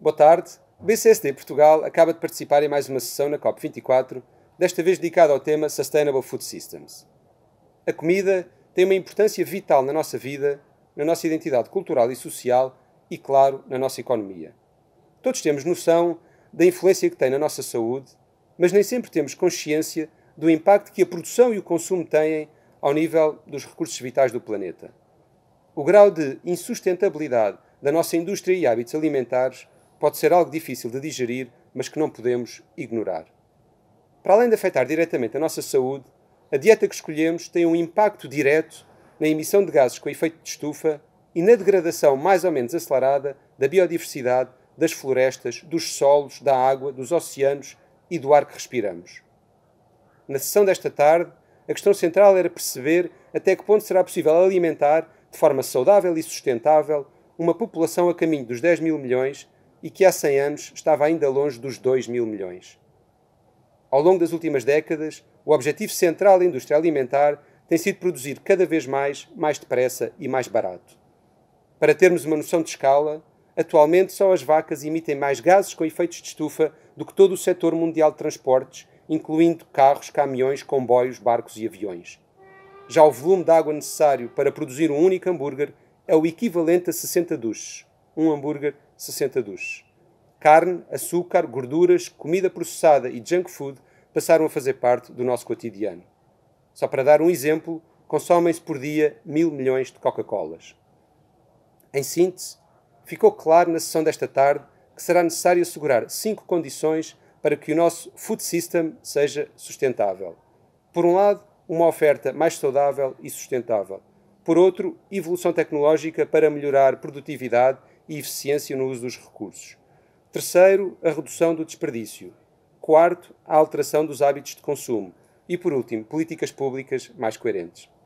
Boa tarde. O BCSD Portugal acaba de participar em mais uma sessão na COP24, desta vez dedicada ao tema Sustainable Food Systems. A comida tem uma importância vital na nossa vida, na nossa identidade cultural e social e, claro, na nossa economia. Todos temos noção da influência que tem na nossa saúde, mas nem sempre temos consciência do impacto que a produção e o consumo têm ao nível dos recursos vitais do planeta. O grau de insustentabilidade da nossa indústria e hábitos alimentares pode ser algo difícil de digerir, mas que não podemos ignorar. Para além de afetar diretamente a nossa saúde, a dieta que escolhemos tem um impacto direto na emissão de gases com efeito de estufa e na degradação mais ou menos acelerada da biodiversidade, das florestas, dos solos, da água, dos oceanos e do ar que respiramos. Na sessão desta tarde, a questão central era perceber até que ponto será possível alimentar, de forma saudável e sustentável, uma população a caminho dos 10 mil milhões e que há 100 anos estava ainda longe dos 2 mil milhões. Ao longo das últimas décadas, o objetivo central da indústria alimentar tem sido produzir cada vez mais, mais depressa e mais barato. Para termos uma noção de escala, atualmente só as vacas emitem mais gases com efeitos de estufa do que todo o setor mundial de transportes, incluindo carros, caminhões, comboios, barcos e aviões. Já o volume de água necessário para produzir um único hambúrguer é o equivalente a 60 duches, um hambúrguer 60 duches. Carne, açúcar, gorduras, comida processada e junk food passaram a fazer parte do nosso cotidiano. Só para dar um exemplo, consomem-se por dia mil milhões de Coca-Colas. Em síntese, ficou claro na sessão desta tarde que será necessário assegurar cinco condições para que o nosso food system seja sustentável. Por um lado, uma oferta mais saudável e sustentável. Por outro, evolução tecnológica para melhorar produtividade e eficiência no uso dos recursos. Terceiro, a redução do desperdício. Quarto, a alteração dos hábitos de consumo. E, por último, políticas públicas mais coerentes.